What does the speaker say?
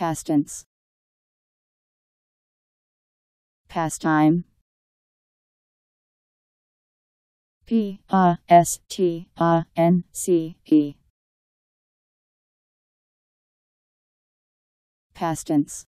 Past tense. Pastime. P A S T A N C E. Past tense.